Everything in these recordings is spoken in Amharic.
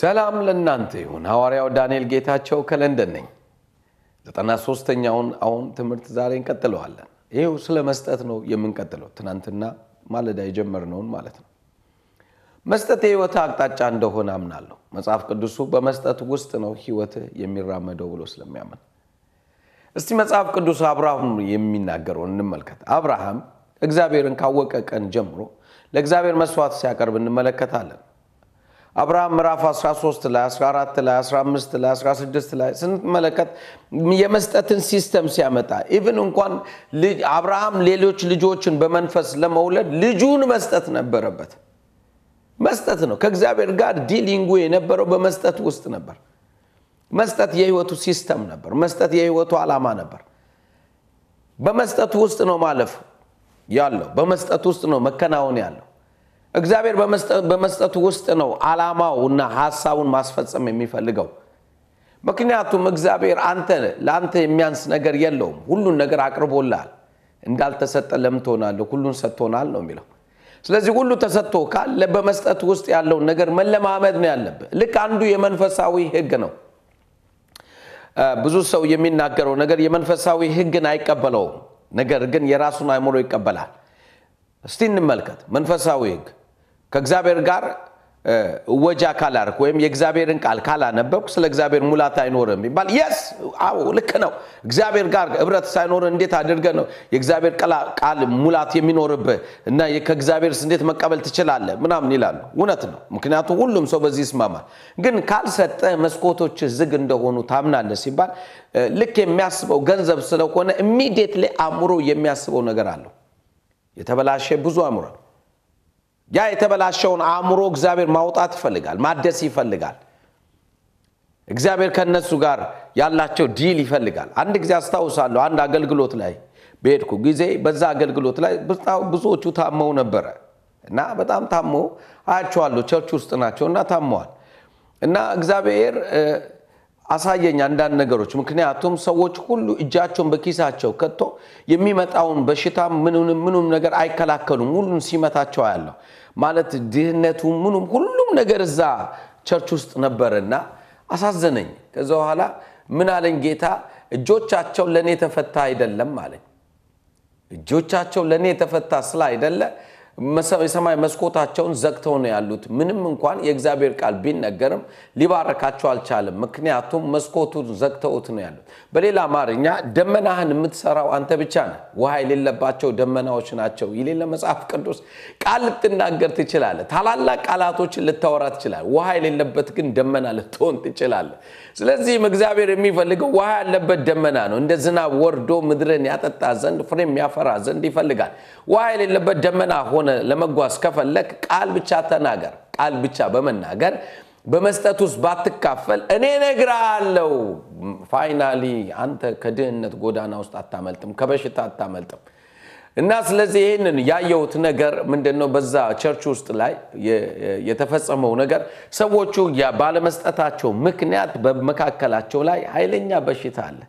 ሰላም ለእናንተ ይሁን። ሐዋርያው ዳንኤል ጌታቸው ከለንደን ነኝ። ዘጠና ሶስተኛውን አሁን ትምህርት ዛሬ እንቀጥለዋለን። ይሄው ስለ መስጠት ነው የምንቀጥለው። ትናንትና ማለዳ የጀመርነውን ማለት ነው። መስጠት የህይወት አቅጣጫ እንደሆነ አምናለሁ። መጽሐፍ ቅዱሱ በመስጠት ውስጥ ነው ህይወት የሚራመደው ብሎ ስለሚያምን እስቲ መጽሐፍ ቅዱስ አብርሃም የሚናገረውን እንመልከት። አብርሃም እግዚአብሔርን ካወቀ ቀን ጀምሮ ለእግዚአብሔር መስዋዕት ሲያቀርብ እንመለከታለን። አብርሃም ምዕራፍ 13 ላይ 14 ላይ 15 ላይ 16 ላይ ስንመለከት የመስጠትን ሲስተም ሲያመጣ ኢቭን እንኳን አብርሃም ሌሎች ልጆችን በመንፈስ ለመውለድ ልጁን መስጠት ነበረበት። መስጠት ነው። ከእግዚአብሔር ጋር ዲሊንጉ የነበረው በመስጠት ውስጥ ነበር። መስጠት የህይወቱ ሲስተም ነበር። መስጠት የህይወቱ ዓላማ ነበር። በመስጠት ውስጥ ነው ማለፍ ያለው። በመስጠት ውስጥ ነው መከናወን ያለው። እግዚአብሔር በመስጠቱ ውስጥ ነው ዓላማው እና ሀሳቡን ማስፈጸም የሚፈልገው። ምክንያቱም እግዚአብሔር አንተ ለአንተ የሚያንስ ነገር የለውም። ሁሉን ነገር አቅርቦላል እንዳልተሰጠ ለምትሆናለ ሁሉን ሰጥቶናል ነው የሚለው። ስለዚህ ሁሉ ተሰጥቶ ካለ በመስጠት ውስጥ ያለውን ነገር መለማመድ ነው ያለብህ። ልክ አንዱ የመንፈሳዊ ህግ ነው። ብዙ ሰው የሚናገረው ነገር የመንፈሳዊ ህግን አይቀበለውም፣ ነገር ግን የራሱን አይምሮ ይቀበላል። እስቲ እንመልከት መንፈሳዊ ህግ። ከእግዚአብሔር ጋር እወጃ ካላርክ ወይም የእግዚአብሔርን ቃል ካላነበብኩ ስለ እግዚአብሔር ሙላት አይኖርም ይባል። የስ አዎ ልክ ነው። እግዚአብሔር ጋር ህብረት ሳይኖር እንዴት አድርገ ነው የእግዚአብሔር ቃል ሙላት የሚኖርብህ እና ከእግዚአብሔር እንዴት መቀበል ትችላለ ምናምን ይላሉ። እውነት ነው። ምክንያቱም ሁሉም ሰው በዚህ ይስማማል። ግን ካልሰጠ መስኮቶች ዝግ እንደሆኑ ታምናለ ሲባል ልክ የሚያስበው ገንዘብ ስለሆነ ላይ አእምሮ የሚያስበው ነገር አለው። የተበላሸ ብዙ አእምሮ ያ የተበላሸውን አእምሮ እግዚአብሔር ማውጣት ይፈልጋል፣ ማደስ ይፈልጋል። እግዚአብሔር ከእነሱ ጋር ያላቸው ዲል ይፈልጋል። አንድ ጊዜ አስታውሳለሁ፣ አንድ አገልግሎት ላይ በሄድኩ ጊዜ በዛ አገልግሎት ላይ ብዙዎቹ ታመው ነበረ እና በጣም ታሞ አያቸዋለሁ። ቸርች ውስጥ ናቸው እና ታመዋል እና እግዚአብሔር አሳየኝ አንዳንድ ነገሮች። ምክንያቱም ሰዎች ሁሉ እጃቸውን በኪሳቸው ከቶ የሚመጣውን በሽታ ምንም ምንም ነገር አይከላከሉም። ሁሉም ሲመታቸው ያለው ማለት ድህነቱ ምኑም ሁሉም ነገር እዛ ቸርች ውስጥ ነበርና አሳዘነኝ። ከዛ በኋላ ምን አለኝ ጌታ እጆቻቸው ለእኔ የተፈታ አይደለም አለኝ። እጆቻቸው ለእኔ የተፈታ ስላ አይደለ የሰማይ መስኮታቸውን ዘግተው ነው ያሉት። ምንም እንኳን የእግዚአብሔር ቃል ቢነገርም ሊባረካቸው አልቻለም። ምክንያቱም መስኮቱን ዘግተውት ነው ያሉት። በሌላ አማርኛ ደመናህን የምትሰራው አንተ ብቻ ነ ውሃ የሌለባቸው ደመናዎች ናቸው የሌለ መጽሐፍ ቅዱስ ቃል ልትናገር ትችላለ ታላላቅ ቃላቶችን ልታወራ ትችላለህ። ውሃ የሌለበት ግን ደመና ልትሆን ትችላለ። ስለዚህም እግዚአብሔር የሚፈልገው ውሃ ያለበት ደመና ነው። እንደ ዝናብ ወርዶ ምድርን ያጠጣ ዘንድ ፍሬም ያፈራ ዘንድ ይፈልጋል። ውሃ የሌለበት ደመና ሆነ ሆነ ለመጓዝ ከፈለክ ቃል ብቻ ተናገር። ቃል ብቻ በመናገር በመስጠት ውስጥ ባትካፈል እኔ አለው ፋይናሊ አንተ ከድህነት ጎዳና ውስጥ አታመልጥም፣ ከበሽታ አታመልጥም። እና ስለዚህ ይህንን ያየሁት ነገር ምንድነው፣ በዛ ቸርች ውስጥ ላይ የተፈጸመው ነገር ሰዎቹ ባለመስጠታቸው ምክንያት በመካከላቸው ላይ ኃይለኛ በሽታ አለ።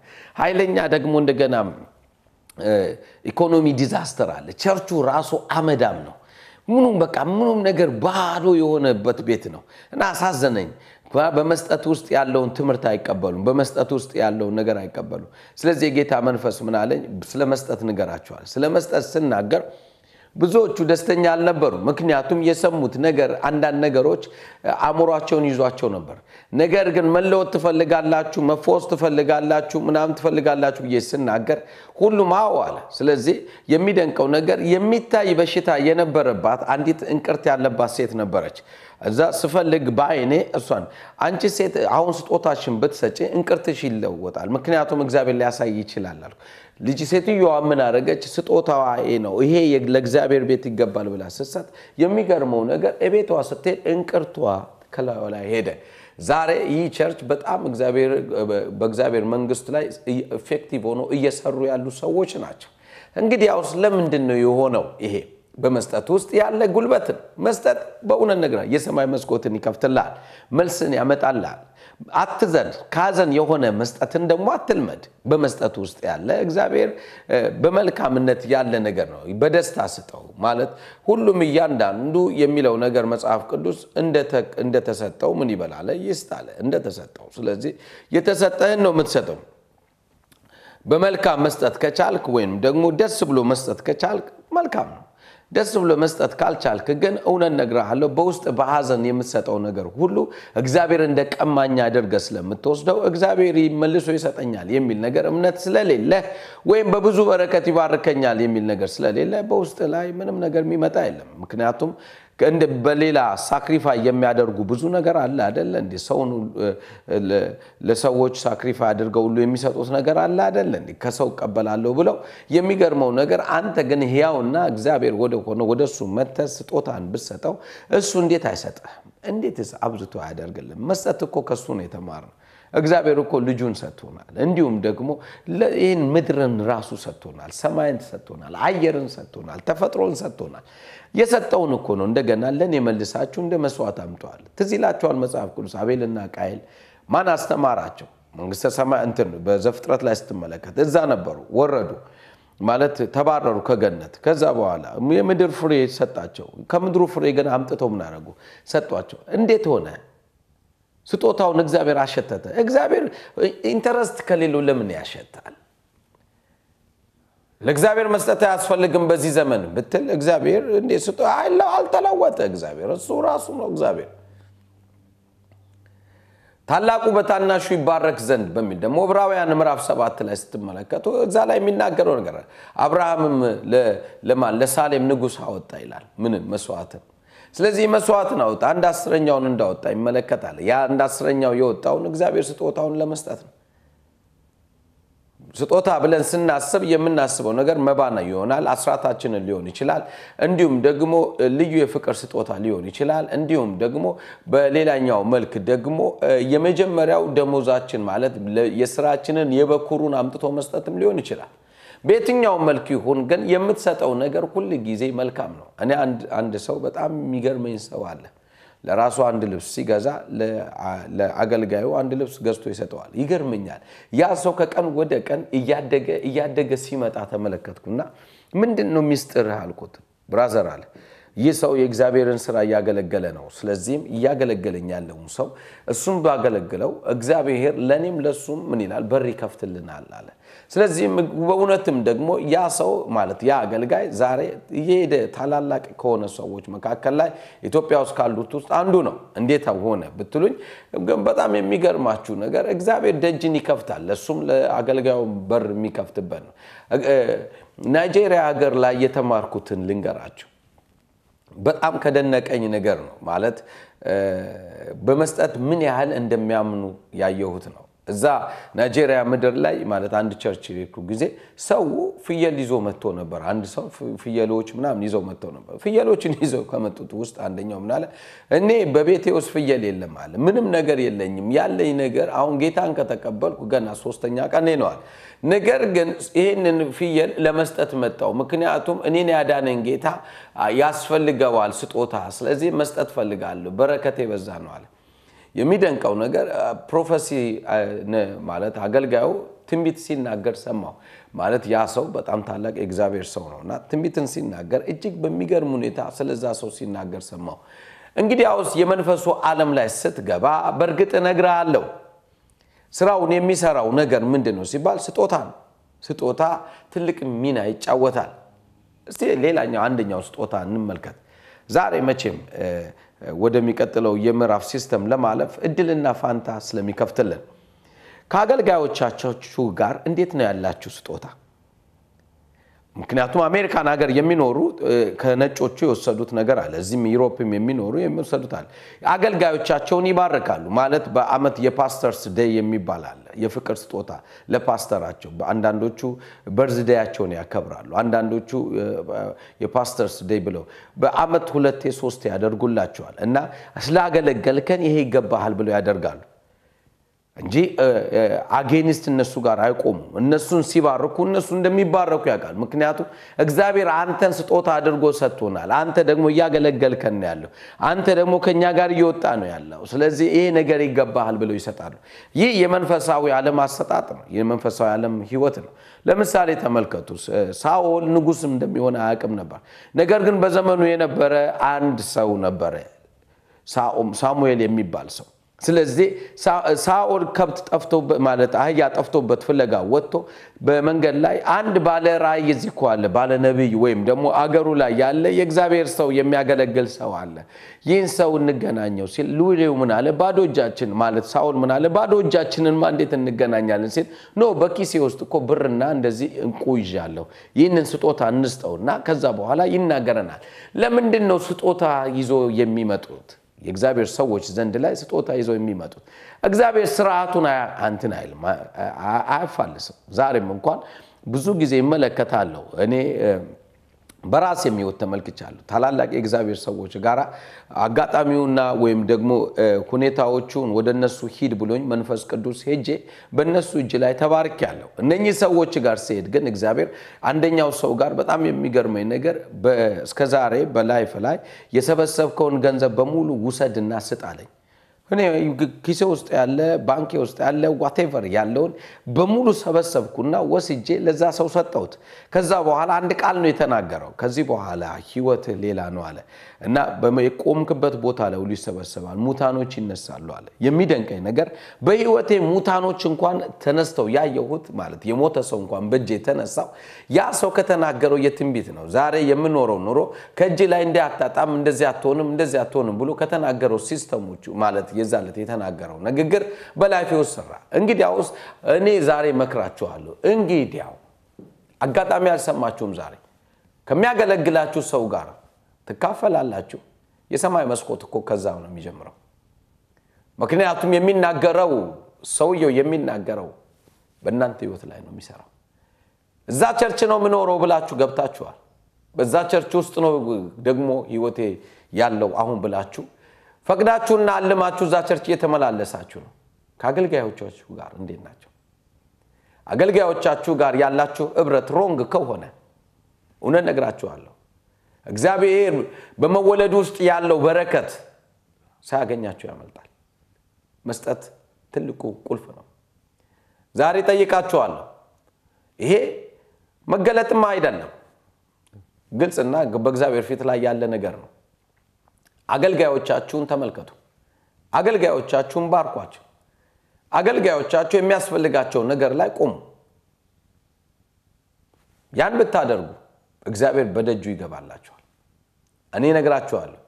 ኃይለኛ ደግሞ እንደገና ኢኮኖሚ ዲዛስተር አለ። ቸርቹ ራሱ አመዳም ነው። ምኑም በቃ ምኑም ነገር ባዶ የሆነበት ቤት ነው እና አሳዘነኝ። በመስጠት ውስጥ ያለውን ትምህርት አይቀበሉም። በመስጠት ውስጥ ያለውን ነገር አይቀበሉም። ስለዚህ የጌታ መንፈስ ምን አለኝ? ስለ መስጠት ንገራቸዋል። ስለ መስጠት ስናገር ብዙዎቹ ደስተኛ አልነበሩ። ምክንያቱም የሰሙት ነገር አንዳንድ ነገሮች አእምሯቸውን ይዟቸው ነበር። ነገር ግን መለወት ትፈልጋላችሁ፣ መፎስ ትፈልጋላችሁ፣ ምናምን ትፈልጋላችሁ ብዬ ስናገር ሁሉም አዎ አለ። ስለዚህ የሚደንቀው ነገር የሚታይ በሽታ የነበረባት አንዲት እንቅርት ያለባት ሴት ነበረች። እዛ ስፈልግ በአይኔ እሷን አንቺ ሴት አሁን ስጦታሽን ብትሰጪ እንቅርትሽ ይለወጣል፣ ምክንያቱም እግዚአብሔር ሊያሳይ ይችላል አልኩ። ልጅ ሴትዮዋ ምን አደረገች? ስጦታዋ ነው ይሄ ለእግዚአብሔር ቤት ይገባል ብላ ስትሰጥ የሚገርመው ነገር እቤቷ ስትሄድ እንቅርቷ ከላዩ ላይ ሄደ። ዛሬ ይህ ቸርች በጣም በእግዚአብሔር መንግስት ላይ ኢፌክቲቭ ሆኖ እየሰሩ ያሉ ሰዎች ናቸው። እንግዲህ ያውስ ለምንድን ነው የሆነው ይሄ በመስጠት ውስጥ ያለ ጉልበትን መስጠት በእውነት ነግረ የሰማይ መስኮትን ይከፍትልሃል፣ መልስን ያመጣልሃል። አትዘን ካዘን የሆነ መስጠትን ደግሞ አትልመድ። በመስጠት ውስጥ ያለ እግዚአብሔር በመልካምነት ያለ ነገር ነው። በደስታ ስጠው ማለት ሁሉም እያንዳንዱ የሚለው ነገር መጽሐፍ ቅዱስ እንደተሰጠው ምን ይበላለ ይስጣል፣ እንደተሰጠው። ስለዚህ የተሰጠህን ነው የምትሰጠው። በመልካም መስጠት ከቻልክ ወይም ደግሞ ደስ ብሎ መስጠት ከቻልክ መልካም ነው። ደስ ብሎ መስጠት ካልቻልክ ግን እውነት ነግረሃለሁ፣ በውስጥ በሐዘን የምትሰጠው ነገር ሁሉ እግዚአብሔር እንደ ቀማኛ አድርገህ ስለምትወስደው እግዚአብሔር መልሶ ይሰጠኛል የሚል ነገር እምነት ስለሌለ ወይም በብዙ በረከት ይባርከኛል የሚል ነገር ስለሌለ በውስጥ ላይ ምንም ነገር የሚመጣ የለም። ምክንያቱም በሌላ ሳክሪፋይ የሚያደርጉ ብዙ ነገር አለ አደለ እንዴ? ሰውን ለሰዎች ሳክሪፋይ አድርገው ሁሉ የሚሰጡት ነገር አለ አደለ እንዴ? ከሰው እቀበላለሁ ብለው የሚገርመው ነገር አንተ ግን ህያውና እግዚአብሔር ወደ ሆነ ወደ እሱ መተህ ስጦታን ብሰጠው እሱ እንዴት አይሰጥህም? እንዴትስ አብዝቶ አያደርግልም? መስጠት እኮ ከእሱ ነው የተማርነው። እግዚአብሔር እኮ ልጁን ሰጥቶናል። እንዲሁም ደግሞ ይህን ምድርን ራሱ ሰጥቶናል፣ ሰማይን ሰጥቶናል፣ አየርን ሰጥቶናል፣ ተፈጥሮን ሰጥቶናል። የሰጠውን እኮ ነው እንደገና ለእኔ መልሳችሁ እንደ መስዋዕት አምጠዋል። ትዝ መጽሐፍ ቅዱስ አቤልና ቃይል ማን አስተማራቸው? መንግስተ ሰማይ እንትን በዘፍጥረት ላይ ስትመለከት እዛ ነበሩ፣ ወረዱ ማለት ተባረሩ ከገነት። ከዛ በኋላ የምድር ፍሬ ሰጣቸው። ከምድሩ ፍሬ ግን አምጥተው ምን ሰጧቸው። እንዴት ሆነ? ስጦታውን እግዚአብሔር አሸተተ። እግዚአብሔር ኢንተረስት ከሌለው ለምን ያሸታል? ለእግዚአብሔር መስጠት አያስፈልግም በዚህ ዘመን ብትል እግዚአብሔር እንዴ ስጦ አልተለወጠ። እግዚአብሔር እሱ ራሱ ነው። እግዚአብሔር ታላቁ በታናሹ ይባረክ ዘንድ በሚል ደግሞ ዕብራውያን ምዕራፍ ሰባት ላይ ስትመለከቱ እዛ ላይ የሚናገረው ነገር አብርሃምም ለማን ለሳሌም ንጉሥ አወጣ ይላል። ምንም መስዋዕትን ስለዚህ መስዋዕትን አወጣ። አንድ አስረኛውን እንዳወጣ ይመለከታል። ያ አንድ አስረኛው የወጣውን እግዚአብሔር ስጦታውን ለመስጠት ነው። ስጦታ ብለን ስናስብ የምናስበው ነገር መባና ይሆናል፣ አስራታችንን ሊሆን ይችላል፣ እንዲሁም ደግሞ ልዩ የፍቅር ስጦታ ሊሆን ይችላል። እንዲሁም ደግሞ በሌላኛው መልክ ደግሞ የመጀመሪያው ደሞዛችን ማለት የስራችንን የበኩሩን አምጥቶ መስጠትም ሊሆን ይችላል። በየትኛው መልክ ይሁን ግን የምትሰጠው ነገር ሁል ጊዜ መልካም ነው። እኔ አንድ ሰው በጣም የሚገርመኝ ሰው አለ። ለራሱ አንድ ልብስ ሲገዛ ለአገልጋዩ አንድ ልብስ ገዝቶ ይሰጠዋል። ይገርመኛል። ያ ሰው ከቀን ወደ ቀን እያደገ እያደገ ሲመጣ ተመለከትኩና ምንድን ነው ሚስጥር አልኩት። ብራዘር አለ ይህ ሰው የእግዚአብሔርን ስራ እያገለገለ ነው። ስለዚህም እያገለገለኝ ያለውን ሰው እሱም ባገለግለው እግዚአብሔር ለእኔም ለሱም ምን ይላል በር ይከፍትልናል አለ ስለዚህ በእውነትም ደግሞ ያ ሰው ማለት ያ አገልጋይ ዛሬ እየሄደ ታላላቅ ከሆነ ሰዎች መካከል ላይ ኢትዮጵያ ውስጥ ካሉት ውስጥ አንዱ ነው። እንዴት ሆነ ብትሉኝ በጣም የሚገርማችሁ ነገር እግዚአብሔር ደጅን ይከፍታል። ለሱም ለአገልጋዩ በር የሚከፍትበት ነው። ናይጄሪያ ሀገር ላይ የተማርኩትን ልንገራችሁ። በጣም ከደነቀኝ ነገር ነው ማለት በመስጠት ምን ያህል እንደሚያምኑ ያየሁት ነው። እዛ ናይጄሪያ ምድር ላይ ማለት አንድ ቸርች የሄድኩ ጊዜ ሰው ፍየል ይዞ መጥቶ ነበር። አንድ ሰው ፍየሎች ምናምን ይዘው መጥቶ ነበር። ፍየሎችን ይዘው ከመጡት ውስጥ አንደኛው ምናለ እኔ በቤቴ ውስጥ ፍየል የለም አለ። ምንም ነገር የለኝም። ያለኝ ነገር አሁን ጌታን ከተቀበልኩ ገና ሶስተኛ ቀን ነዋል። ነገር ግን ይህንን ፍየል ለመስጠት መጣው። ምክንያቱም እኔን ያዳነኝ ጌታ ያስፈልገዋል ስጦታ። ስለዚህ መስጠት ፈልጋለሁ። በረከት የበዛ ነው አለ የሚደንቀው ነገር ፕሮፌሲ ማለት አገልጋዩ ትንቢት ሲናገር ሰማው ማለት ያ ሰው በጣም ታላቅ የእግዚአብሔር ሰው ነው እና ትንቢትን ሲናገር እጅግ በሚገርም ሁኔታ ስለዛ ሰው ሲናገር ሰማው እንግዲያውስ የመንፈሱ ዓለም ላይ ስትገባ በእርግጥ አለው። ስራውን የሚሰራው ነገር ምንድን ነው ሲባል ስጦታ ነው። ስጦታ ትልቅ ሚና ይጫወታል። እስቲ ሌላኛው አንደኛው ስጦታ እንመልከት። ዛሬ መቼም ወደሚቀጥለው የምዕራፍ ሲስተም ለማለፍ እድልና ፋንታ ስለሚከፍትልን ከአገልጋዮቻችሁ ጋር እንዴት ነው ያላችሁ ስጦታ ምክንያቱም አሜሪካን ሀገር የሚኖሩ ከነጮቹ የወሰዱት ነገር አለ። እዚህም ዩሮፕም የሚኖሩ የሚወሰዱት አለ። አገልጋዮቻቸውን ይባርካሉ ማለት በአመት የፓስተርስ ዴይ የሚባል አለ። የፍቅር ስጦታ ለፓስተራቸው አንዳንዶቹ በርዝዴያቸውን ያከብራሉ። አንዳንዶቹ የፓስተርስ ዴይ ብለው በአመት ሁለቴ ሶስቴ ያደርጉላቸዋል እና ስላገለገልከን ይሄ ይገባሃል ብለው ያደርጋሉ። እንጂ አጌኒስት እነሱ ጋር አይቆሙም። እነሱን ሲባርኩ እነሱ እንደሚባረኩ ያውቃል። ምክንያቱም እግዚአብሔር አንተን ስጦታ አድርጎ ሰጥቶናል። አንተ ደግሞ እያገለገልከን ነው ያለው። አንተ ደግሞ ከእኛ ጋር እየወጣ ነው ያለው። ስለዚህ ይሄ ነገር ይገባሃል ብለው ይሰጣሉ። ይህ የመንፈሳዊ ዓለም አሰጣጥ ነው። የመንፈሳዊ ዓለም ህይወት ነው። ለምሳሌ ተመልከቱ፣ ሳኦል ንጉስም እንደሚሆን አያውቅም ነበር። ነገር ግን በዘመኑ የነበረ አንድ ሰው ነበረ፣ ሳሙኤል የሚባል ሰው ስለዚህ ሳኦል ከብት ጠፍቶ ማለት አህያ ጠፍቶበት ፍለጋ ወጥቶ በመንገድ ላይ አንድ ባለ ራእይ እዚህ እኮ አለ፣ ባለ ነቢይ ወይም ደግሞ አገሩ ላይ ያለ የእግዚአብሔር ሰው የሚያገለግል ሰው አለ። ይህን ሰው እንገናኘው ሲል ሉሌው ምን አለ? ባዶ እጃችን ማለት ሳኦል ምን አለ? ባዶ ማ እንዴት እንገናኛለን ሲል ኖ በኪሴ ውስጥ እኮ ብርና እንደዚህ እንቁ ይዣለሁ፣ ይህንን ስጦታ እንስጠውና ከዛ በኋላ ይናገረናል። ለምንድን ነው ስጦታ ይዞ የሚመጡት? የእግዚአብሔር ሰዎች ዘንድ ላይ ስጦታ ይዘው የሚመጡት እግዚአብሔር ስርዓቱን አንትን አይልም፣ አያፋልስም። ዛሬም እንኳን ብዙ ጊዜ ይመለከታለሁ እኔ በራስ የሚወት ተመልክቻለሁ። ታላላቅ የእግዚአብሔር ሰዎች ጋር አጋጣሚውና ወይም ደግሞ ሁኔታዎቹን ወደ እነሱ ሂድ ብሎኝ መንፈስ ቅዱስ ሄጄ በእነሱ እጅ ላይ ያለው እነኚህ ሰዎች ጋር ሲሄድ ግን እግዚአብሔር አንደኛው ሰው ጋር በጣም የሚገርመኝ ነገር እስከዛሬ በላይፍ ላይ የሰበሰብከውን ገንዘብ በሙሉ ውሰድና ስጥ አለኝ። እኔ ውስጥ ያለ ባንኬ ውስጥ ያለ ዋቴቨር ያለውን በሙሉ ሰበሰብኩና ወስጄ ለዛ ሰው ሰጠሁት። ከዛ በኋላ አንድ ቃል ነው የተናገረው፣ ከዚህ በኋላ ህይወት ሌላ ነው አለ እና የቆምክበት ቦታ ላይ ይሰበሰባል፣ ሙታኖች ይነሳሉ አለ። የሚደንቀኝ ነገር በህይወቴ ሙታኖች እንኳን ተነስተው ያየሁት ማለት የሞተ ሰው እንኳን በእጅ የተነሳው ያ ሰው ከተናገረው የትንቢት ነው። ዛሬ የምኖረው ኑሮ ከእጅ ላይ እንዲህ አታጣም፣ እንደዚህ አትሆንም፣ እንደዚህ አትሆንም ብሎ ከተናገረው ሲስተሞቹ ማለት የዛለት የተናገረው ንግግር በላይፌ ውስጥ ስራ። እንግዲያውስ እኔ ዛሬ መክራችኋለሁ። እንግዲያው አጋጣሚ አልሰማችሁም። ዛሬ ከሚያገለግላችሁ ሰው ጋር ትካፈላላችሁ። የሰማይ መስኮት እኮ ከዛ ነው የሚጀምረው። ምክንያቱም የሚናገረው ሰውየው የሚናገረው በእናንተ ህይወት ላይ ነው የሚሰራው። እዛ ቸርች ነው የምኖረው ብላችሁ ገብታችኋል። በዛ ቸርች ውስጥ ነው ደግሞ ህይወቴ ያለው አሁን ብላችሁ ፈቅዳችሁና አልማችሁ እዛ ቸርች እየተመላለሳችሁ ነው። ከአገልጋዮቻችሁ ጋር እንዴት ናቸው? አገልጋዮቻችሁ ጋር ያላችሁ እብረት ሮንግ ከሆነ እውነት ነግራችኋለሁ፣ እግዚአብሔር በመወለድ ውስጥ ያለው በረከት ሳያገኛችሁ ያመልጣል። መስጠት ትልቁ ቁልፍ ነው። ዛሬ ጠይቃችኋለሁ። ይሄ መገለጥማ አይደለም፣ ግልጽና በእግዚአብሔር ፊት ላይ ያለ ነገር ነው። አገልጋዮቻችሁን ተመልከቱ። አገልጋዮቻችሁን ባርኳቸው። አገልጋዮቻችሁ የሚያስፈልጋቸው ነገር ላይ ቁሙ። ያን ብታደርጉ እግዚአብሔር በደጁ ይገባላችኋል። እኔ ነግራችኋለሁ።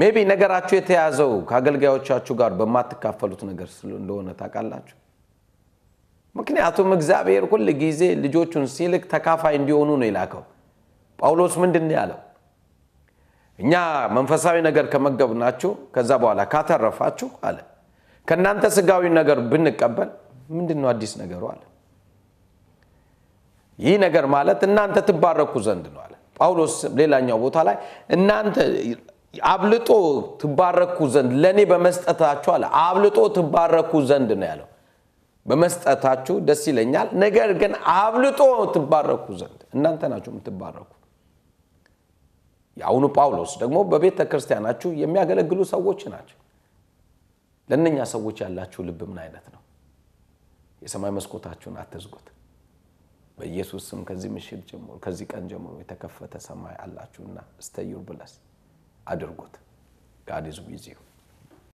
ሜቢ ነገራችሁ የተያዘው ከአገልጋዮቻችሁ ጋር በማትካፈሉት ነገር እንደሆነ ታውቃላችሁ። ምክንያቱም እግዚአብሔር ሁል ጊዜ ልጆቹን ሲልክ ተካፋይ እንዲሆኑ ነው የላከው። ጳውሎስ ምንድን ያለው? እኛ መንፈሳዊ ነገር ከመገብናችሁ ከዛ በኋላ ካተረፋችሁ አለ ከእናንተ ስጋዊ ነገር ብንቀበል ምንድን ነው አዲስ ነገሩ አለ ይህ ነገር ማለት እናንተ ትባረኩ ዘንድ ነው አለ ጳውሎስ ሌላኛው ቦታ ላይ እናንተ አብልጦ ትባረኩ ዘንድ ለእኔ በመስጠታችሁ አለ አብልጦ ትባረኩ ዘንድ ነው ያለው በመስጠታችሁ ደስ ይለኛል ነገር ግን አብልጦ ትባረኩ ዘንድ እናንተ ናችሁ የምትባረኩ የአሁኑ ጳውሎስ ደግሞ በቤተ ክርስቲያናችሁ የሚያገለግሉ ሰዎች ናቸው። ለእነኛ ሰዎች ያላችሁ ልብ ምን አይነት ነው? የሰማይ መስኮታችሁን አትዝጉት። በኢየሱስ ስም ከዚህ ምሽት ጀምሮ ከዚህ ቀን ጀምሮ የተከፈተ ሰማይ አላችሁና ስተዩር ብለስ አድርጉት። ጋድ ዝ ዊዝ ዩ